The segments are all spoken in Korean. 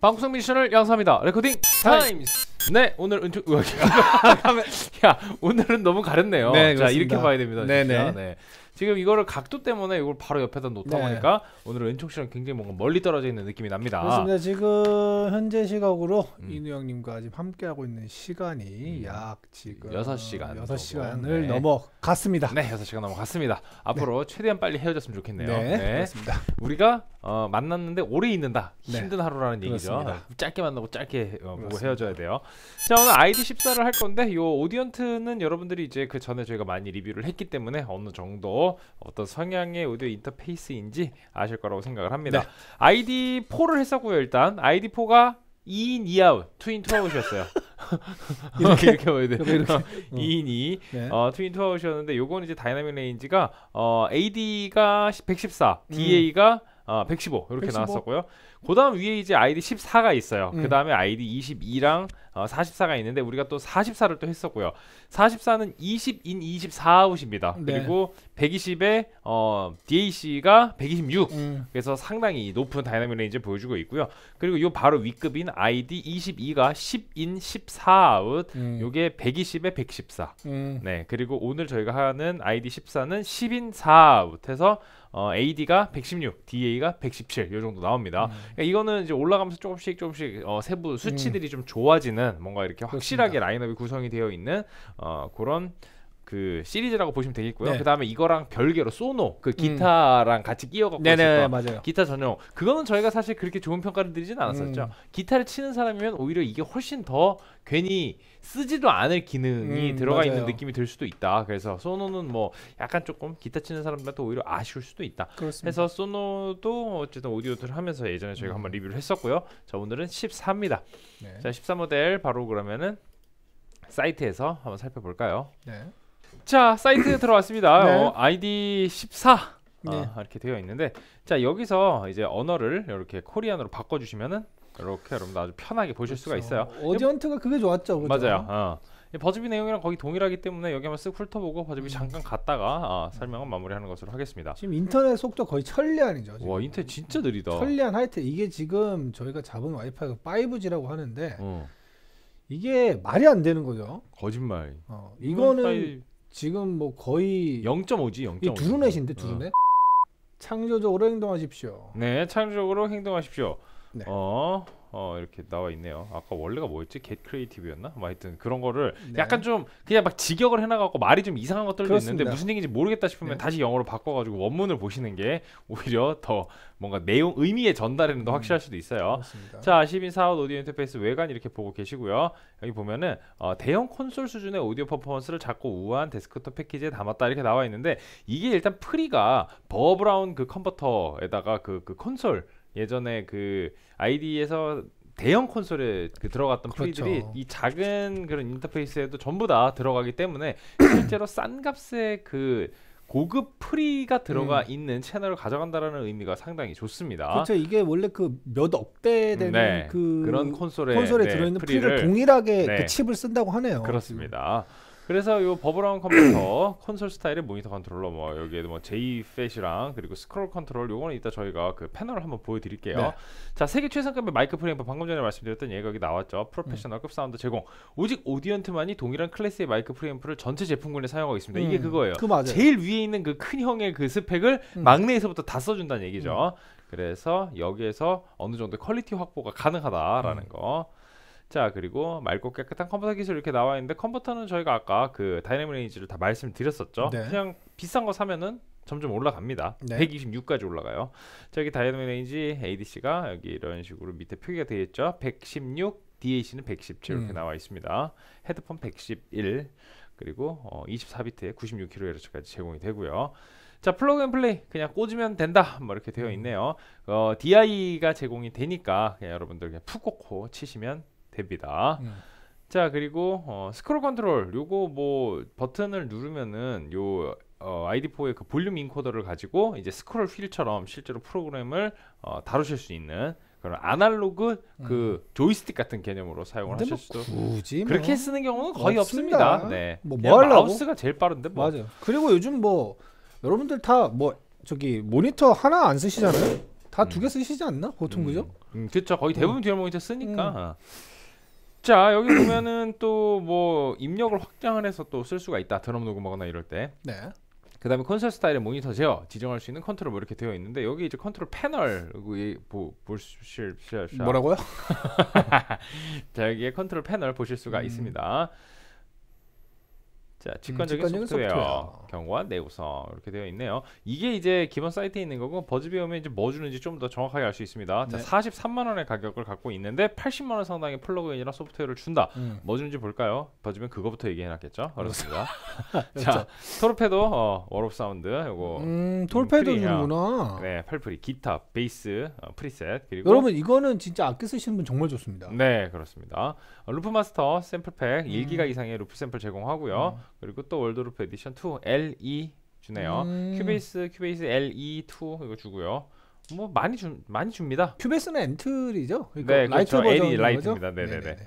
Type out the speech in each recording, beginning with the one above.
방송 미션을 양사합니다. 레코딩 타임스. 네, 오늘 은총 야, 오늘은 너무 가렸네요. 네, 자, 다 이렇게 봐야 됩니다. 네, 네. 지금 이거를 각도 때문에 이걸 바로 옆에다 놓다 네. 보니까 오늘 은총씨랑 굉장히 뭔가 멀리 떨어져 있는 느낌이 납니다. 그렇습니다. 지금 현재 시각으로 음. 이누 형님과 지금 함께하고 있는 시간이 음. 약 지금 6시간 6시간을 네. 넘어갔습니다. 네, 6시간 넘어갔습니다. 앞으로 네. 최대한 빨리 헤어졌으면 좋겠네요. 네, 네. 그렇습니다. 우리가 어, 만났는데 오래 있는다. 네. 힘든 하루라는 얘기죠. 그렇습니다. 짧게 만나고 짧게 어, 보고 헤어져야 돼요. 자, 오늘 아이디 14를 할 건데 이 오디언트는 여러분들이 이제 그 전에 저희가 많이 리뷰를 했기 때문에 어느 정도 어떤 성향의 오디오 인터페이스인지 아실 거라고 생각을 합니다. 네. 아이 4를 했었고요. 일단 아이 4가 2인 2아웃, 트윈 투아웃이었어요. 이렇게 이렇게 봐야 돼. 이렇게. 2인 어, 2 음. 네. 어, 트윈 투아웃이었는데 요건 이제 다이나믹 레인지가 어, AD가 114, DA가 115 어, 이렇게 115. 나왔었고요. 그 다음 위에 이제 아이디 14가 있어요. 음. 예. 그 다음에 아이디 22랑 어, 44가 있는데 우리가 또 44를 또 했었고요. 44는 20인 24아웃입니다. 네. 그리고 120에 어, DAC가 126. 음. 그래서 상당히 높은 다이나믹 레인지 보여주고 있고요. 그리고 요 바로 위급인 아이디 22가 10인 14아웃. 음. 요게 120에 114. 음. 네. 그리고 오늘 저희가 하는 아이디 14는 10인 4아웃 해서 어, AD가 116, DA가 117요 정도 나옵니다. 음. 그러니까 이거는 이제 올라가면서 조금씩 조금씩 어, 세부 수치들이 음. 좀 좋아지는 뭔가 이렇게 그렇습니다. 확실하게 라인업이 구성이 되어 있는 어, 그런 그 시리즈라고 보시면 되겠고요. 네. 그다음에 이거랑 별개로 소노 그 음. 기타랑 음. 같이 끼어갖고 네네 맞아요. 기타 전용 그거는 저희가 사실 그렇게 좋은 평가를 드리진 않았었죠. 음. 기타를 치는 사람이면 오히려 이게 훨씬 더 괜히 쓰지도 않을 기능이 음, 들어가 맞아요. 있는 느낌이 들 수도 있다. 그래서 소노는 뭐 약간 조금 기타 치는 사람들한테 오히려 아쉬울 수도 있다. 그렇습니다. 그래서 소노도 어쨌든 오디오들 하면서 예전에 저희가 음. 한번 리뷰를 했었고요. 자 오늘은 14입니다. 네. 자 14모델 바로 그러면은 사이트에서 한번 살펴볼까요? 네. 자 사이트에 들어왔습니다. 네. 어, 아이디 14 아, 네. 아, 이렇게 되어 있는데 자 여기서 이제 언어를 이렇게 코리안으로 바꿔주시면은 이렇게 여러분들 아주 편하게 보실 그렇죠. 수가 있어요. 어디언트가 그게 좋았죠. 그렇죠? 맞아요. 어. 버즈비 내용이랑 거의 동일하기 때문에 여기 한번 쓱 훑어보고 버즈비 음. 잠깐 갔다가 아, 설명은 마무리하는 것으로 하겠습니다. 지금 인터넷 속도 거의 천리안이죠. 지금. 와 인터넷 진짜 느리다. 천리안 하이트 이게 지금 저희가 잡은 와이파이가 5G라고 하는데 어. 이게 말이 안 되는 거죠. 거짓말. 어, 이거는 지금 뭐 거의 0.5지 0.5. 이 두루넷인데 어. 두루넷. 어. 창조적으로 행동하십시오. 네, 창조적으로 행동하십시오. 네. 어, 어, 이렇게 나와 있네요. 아까 원래가 뭐였지? 겟 크리에이티브였나? 뭐 하여튼 그런 거를 네. 약간 좀 그냥 막 직역을 해놔갖고 말이 좀 이상한 것들도 그렇습니다. 있는데 무슨 얘기인지 모르겠다 싶으면 네. 다시 영어로 바꿔가지고 원문을 보시는 게 오히려 더 뭔가 내용 의미의 전달에는 더 음, 확실할 수도 있어요. 그렇습니다. 자, 10인 4아웃 오디오 인터페이스 외관 이렇게 보고 계시고요. 여기 보면은 어, 대형 콘솔 수준의 오디오 퍼포먼스를 작고 우아한 데스크톱 패키지에 담았다 이렇게 나와 있는데 이게 일단 프리가 버브라운 그 컨버터에다가 그, 그 콘솔 예전에 그 아이디에서 대형 콘솔에 그 들어갔던 그렇죠. 프리들이 이 작은 그런 인터페이스에도 전부 다 들어가기 때문에 실제로 싼 값에 그 고급 프리가 들어가 음. 있는 채널을 가져간다라는 의미가 상당히 좋습니다. 그렇죠. 이게 원래 그 몇 억대 되는 네. 그 그런 콘솔에, 콘솔에 네. 들어있는 프리를, 프리를 동일하게 그 네. 그 칩을 쓴다고 하네요. 그렇습니다. 음. 그래서 이 버블라운 컴퓨터 콘솔 스타일의 모니터 컨트롤러 뭐 여기에도 뭐 J 팻이랑 그리고 스크롤 컨트롤 요거는 이따 저희가 그 패널을 한번 보여드릴게요. 네. 자 세계 최상급의 마이크 프레임프 방금 전에 말씀드렸던 얘가 여기 나왔죠. 프로페셔널급 음. 사운드 제공. 오직 오디언트만이 동일한 클래스의 마이크 프레임프를 전체 제품군에 사용하고 있습니다. 음. 이게 그거예요. 그 제일 위에 있는 그 큰 형의 그 스펙을 음. 막내에서부터 다 써준다는 얘기죠. 음. 그래서 여기에서 어느 정도 퀄리티 확보가 가능하다라는 음. 거. 자 그리고 맑고 깨끗한 컴퓨터 기술 이렇게 나와 있는데 컴퓨터는 저희가 아까 그 다이내믹 레인지를 다 말씀드렸었죠. 네. 그냥 비싼 거 사면은 점점 올라갑니다. 네. 126까지 올라가요. 저기 다이내믹 레인지 ADC가 여기 이런 식으로 밑에 표기가 되어 있죠. 116 DAC는 117 이렇게 음. 나와 있습니다. 헤드폰 111 그리고 어, 24비트에 96kHz까지 제공이 되고요. 자 플러그 앤 플레이 그냥 꽂으면 된다 뭐 이렇게 되어 음. 있네요 어, DI가 제공이 되니까 그냥 여러분들 그냥 푹 꽂고 치시면 탭이다. 음. 예. 자 그리고 어, 스크롤 컨트롤 요거 뭐 버튼을 누르면은 요 어, ID4의 그 볼륨 인코더를 가지고 이제 스크롤 휠처럼 실제로 프로그램을 어, 다루실 수 있는 그런 아날로그 그 음. 조이스틱 같은 개념으로 사용을 뭐 하실 수도 뭐 굳이 그렇게 쓰는 경우는 거의 없습니다. 없습니다. 네. 뭐, 뭐 하려고? 마우스가 제일 빠른데 뭐. 맞아. 그리고 요즘 뭐 여러분들 다 뭐 저기 모니터 하나 안 쓰시잖아요. 다 두개 음. 쓰시지 않나? 보통 음. 그죠? 음, 그렇죠. 거의 음. 대부분 듀얼 모니터 쓰니까. 음. 자 여기 보면은 또 뭐 입력을 확장을 해서 또 쓸 수가 있다 드럼 녹음하거나 이럴 때 네. 그 다음에 콘솔 스타일의 모니터 제어 지정할 수 있는 컨트롤 뭐 이렇게 되어 있는데 여기 이제 컨트롤 패널 그 보실 뭐라고요? 자 여기에 컨트롤 패널 보실 수가 음. 있습니다 자, 음, 직관적인, 음, 직관적인 소프트웨어, 소프트웨어, 경과, 내구성 네, 이렇게 되어 있네요. 이게 이제 기본 사이트에 있는 거고 버즈비 오이 이제 뭐 주는지 좀 더 정확하게 알 수 있습니다. 네. 자, 43만 원의 가격을 갖고 있는데 80만 원 상당의 플러그인이나 소프트웨어를 준다. 음. 뭐 주는지 볼까요? 버즈비는 그거부터 얘기해 놨겠죠. 어렵습니다. 그렇죠. 자, 토르페도 어, 워롭 사운드 요거 음, 음 토르페도 주는구나. 네, 팔프리 기타, 베이스, 어, 프리셋 그리고 여러분 이거는 진짜 아껴 쓰시는 분 정말 좋습니다. 네, 그렇습니다. 어, 루프 마스터 샘플팩 음. 1기가 이상의 루프 샘플 제공하고요. 음. 그리고 또 월드로프 에디션 2 LE 주네요. 음. 큐베이스 큐베이스 LE2 이거 주고요. 뭐 많이 주 많이 줍니다. 큐베이스는 엔트리죠? 그러니까 네, 그렇죠. 라이트 그렇죠. 버전 LE 라이트입니다. 네 네네. 네네네.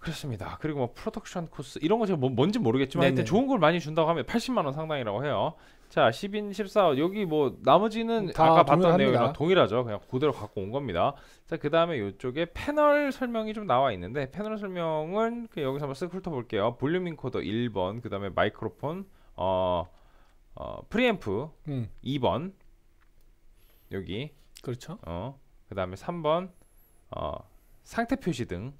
그렇습니다. 그리고 뭐 프로덕션 코스 이런 거 제가 뭐, 뭔지 모르겠지만 네네. 일단 좋은 걸 많이 준다고 하면 80만 원 상당이라고 해요. 자, 10인 14 여기 뭐 나머지는 다 아까 봤던 내용이랑 동일하죠. 그냥 그대로 갖고 온 겁니다. 자, 그다음에 이쪽에 패널 설명이 좀 나와 있는데 패널 설명은 그 여기서 한번 쓱 훑어 볼게요. 볼륨 인코더 1번, 그다음에 마이크로폰 어, 어 프리앰프 음. 2번 여기 그렇죠. 어, 그다음에 3번 어 상태 표시 등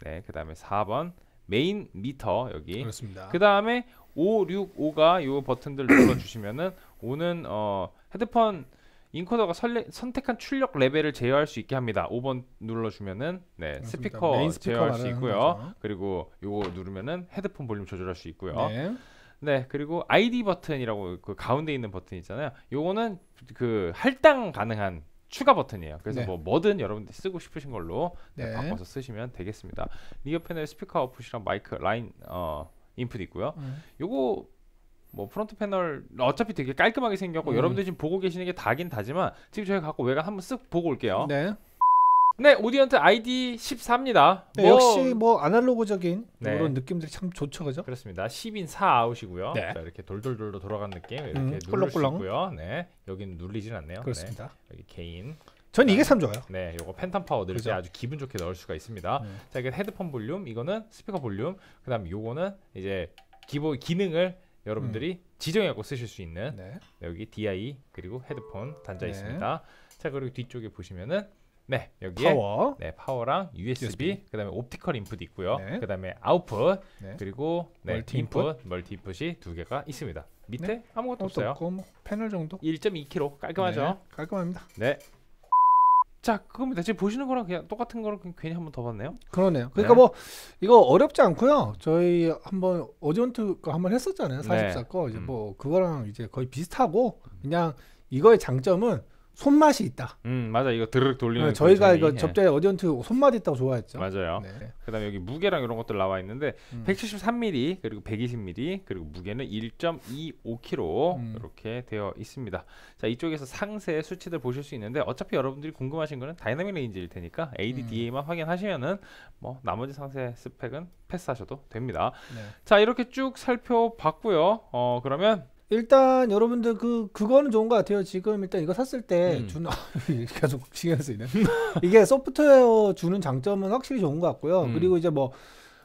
네, 그 다음에 4번 메인 미터 여기. 그렇습니다. 그 다음에 5, 6, 5가 이 버튼들 눌러주시면은 오는 어, 헤드폰 인코더가 설레, 선택한 출력 레벨을 제어할 수 있게 합니다. 5번 눌러주면은 네, 스피커, 스피커 제어할 수 있고요. 그리고 요거 누르면은 헤드폰 볼륨 조절할 수 있고요. 네. 네 그리고 ID 버튼이라고 그 가운데 있는 버튼 있잖아요. 요거는 그 할당 가능한 추가 버튼이에요. 그래서 네. 뭐 뭐든 여러분들 쓰고 싶으신 걸로 네, 네. 바꿔서 쓰시면 되겠습니다. 리어 패널 스피커 아웃풋이랑 마이크 라인 어 인풋 있고요. 음. 요거 뭐 프론트 패널 어차피 되게 깔끔하게 생겼고 음. 여러분들 지금 보고 계시는 게 다긴 다지만 지금 저희 갖고 외관 한번 쓱 보고 올게요. 네. 네, 오디언트 ID 14입니다. 네, 뭐... 역시 뭐 아날로그적인 네. 그런 느낌들이 참 좋죠, 그죠? 그렇습니다. 10인 4 아웃이고요. 네. 자, 이렇게 돌돌돌로 돌아간 느낌 이렇게 음, 누르시고요. 네, 여기는 눌리진 않네요. 그렇습니다. 네, 여기 개인. 전 이게 네. 참 좋아요. 네, 요거 팬텀 파워 넣을 때 아주 기분 좋게 넣을 수가 있습니다. 음. 자, 이게 헤드폰 볼륨, 이거는 스피커 볼륨, 그다음 요거는 이제 기본 기능을 여러분들이 음. 지정해갖고 쓰실 수 있는 네. 여기 DI 그리고 헤드폰 단자 네. 있습니다. 자 그리고 뒤쪽에 보시면은 네, 여기에 파워. 네, 파워랑 USB, USB. 그다음에 옵티컬 인풋이 있고요. 네. 그다음에 아웃풋 네. 그리고 네, 멀티 인풋, 멀티 인풋이 두 개가 있습니다. 밑에 네. 아무것도 어, 없어요. 없고 뭐 패널 정도? 1.2kg 깔끔하죠? 네, 깔끔합니다. 네. 자, 그겁니다. 지금 보시는 거랑 그냥 똑같은 거랑 괜히 한번 더 봤네요. 그러네요. 네. 그러니까 뭐 이거 어렵지 않고요. 저희 한번 어전트 거 한번 했었잖아요. 44거 이제 음. 뭐 그거랑 이제 거의 비슷하고 그냥 이거의 장점은 손맛이 있다. 음 맞아 이거 드르륵 돌리는. 네, 저희가 이거 접대 예. 어디언트 손맛 있다고 좋아했죠. 맞아요. 네. 그다음에 여기 무게랑 이런 것들 나와 있는데 음. 173mm 그리고 120mm 그리고 무게는 1.25kg 음. 이렇게 되어 있습니다. 자 이쪽에서 상세 수치들 보실 수 있는데 어차피 여러분들이 궁금하신 거는 다이나믹 레인지일 테니까 ADDA만 음. 확인하시면은 뭐 나머지 상세 스펙은 패스하셔도 됩니다. 네. 자 이렇게 쭉 살펴봤고요. 어 그러면 일단 여러분들 그 그거는 좋은 것 같아요. 지금 일단 이거 샀을 때 음. 주는 계속 신경 쓰이네. 이게 소프트웨어 주는 장점은 확실히 좋은 것 같고요. 음. 그리고 이제 뭐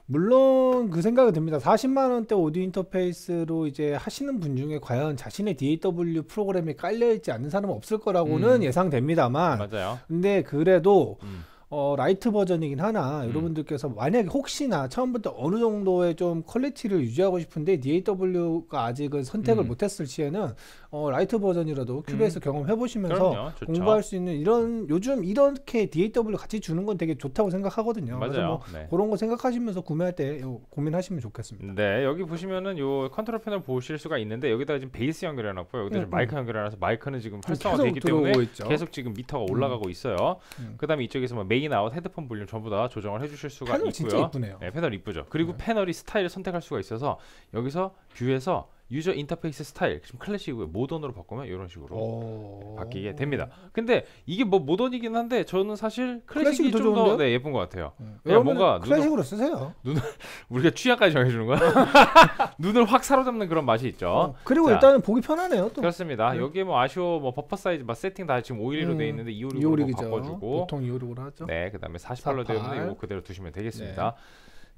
물론 그 생각이 듭니다. 40만 원대 오디오 인터페이스로 이제 하시는 분 중에 과연 자신의 DAW 프로그램이 깔려 있지 않는 사람은 없을 거라고는 음. 예상됩니다만. 맞아요. 근데 그래도 음. 어, 라이트 버전이긴 하나 음. 여러분들께서 만약에 혹시나 처음부터 어느 정도의 좀 퀄리티를 유지하고 싶은데 DAW가 아직은 선택을 음. 못했을 시에는 어, 라이트 버전이라도 큐베에서 음. 경험해 보시면서 공부할 수 있는 이런 요즘 이렇게 DAW 같이 주는 건 되게 좋다고 생각하거든요. 맞아요. 그래서 뭐 네. 그런 거 생각하시면서 구매할 때 고민하시면 좋겠습니다. 네 여기 보시면은 요 컨트롤 패널 보실 수가 있는데 여기다가 지금 베이스 연결해놨고요. 여기다 네, 지 네. 마이크 연결해놔서 마이크는 지금 음, 활성화되기 때문에 있죠. 계속 지금 미터가 음. 올라가고 있어요. 음. 그다음에 이쪽에서 뭐 메인 인아웃, 헤드폰 볼륨 전부 다 조정을 해주실 수가 있고요. 진짜 이쁘네요. 네, 패널 이쁘죠. 그리고 네. 패널이 스타일을 선택할 수가 있어서 여기서 뷰에서 유저 인터페이스 스타일 지금 클래식이 모던으로 바꾸면 이런 식으로 어. 바뀌게 됩니다. 근데 이게 뭐 모던이긴 한데 저는 사실 클래식이, 좀더 네, 예쁜 것 같아요. 네. 뭔가 클래식으로 눈을, 쓰세요. 눈을 우리가 취향까지 정해주는 거야. 눈을 확 사로잡는 그런 맛이 있죠. 어, 그리고 자, 일단은 보기 편하네요. 또. 그렇습니다. 네. 여기에 뭐 아쉬워 뭐 버퍼 사이즈 막 세팅 다 지금 5일로 음, 돼 있는데 256으로 바꿔주고 보통 256으로 하죠. 네, 그다음에 48로 되어 있는 이거 그대로 두시면 되겠습니다. 네.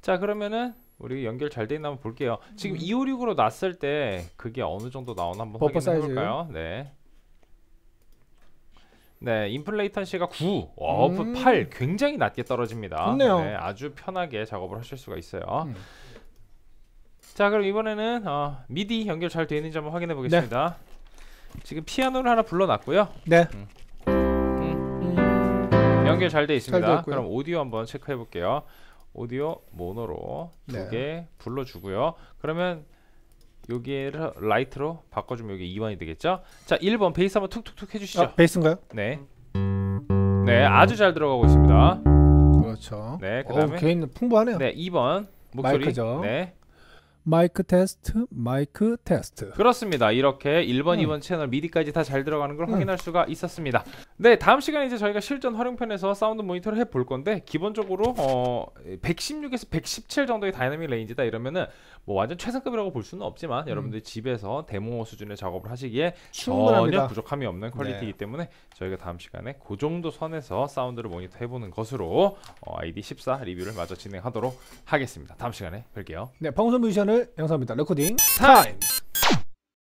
자 그러면은 우리 연결 잘 돼 있나 한번 볼게요. 지금 음. 256으로 났을 때 그게 어느 정도 나오나 한번 확인해 볼까요? 네. 네, 인플레이턴시가 9, 어, 음. 8 굉장히 낮게 떨어집니다. 좋네요. 네, 아주 편하게 작업을 하실 수가 있어요. 음. 자, 그럼 이번에는 어, 미디 연결 잘되 있는지 한번 확인해 보겠습니다. 네. 지금 피아노를 하나 불러놨고요. 네. 음. 음. 연결 잘돼 있습니다. 잘 그럼 오디오 한번 체크해 볼게요. 오디오 모노로 네. 두개 불러주고요. 그러면 여기를 라이트로 바꿔주면 여기 2번이 되겠죠? 자 1번 베이스 한번 툭툭툭 해주시죠. 아, 베이스인가요? 네. 네 아주 잘 들어가고 있습니다. 그렇죠. 네 그다음에 개인 풍부하네요. 네 2번 목소리. 죠 네. 마이크 테스트, 마이크 테스트. 그렇습니다. 이렇게 1번, 음. 2번 채널 미디까지 다 잘 들어가는 걸 음. 확인할 수가 있었습니다. 네, 다음 시간에 이제 저희가 실전 활용편에서 사운드 모니터를 해볼 건데 기본적으로 어 116에서 117 정도의 다이나믹 레인지다 이러면은 뭐 완전 최상급이라고 볼 수는 없지만 음. 여러분들 이 집에서 데모 수준의 작업을 하시기에 충분합니다. 전혀 부족함이 없는 퀄리티이기 네. 때문에 저희가 다음 시간에 그 정도 선에서 사운드를 모니터 해보는 것으로 어, 아이14 리뷰를 마저 진행하도록 하겠습니다. 다음 시간에 뵐게요. 네, 방송 뮤지션을 영상입니다. 레코딩 타임!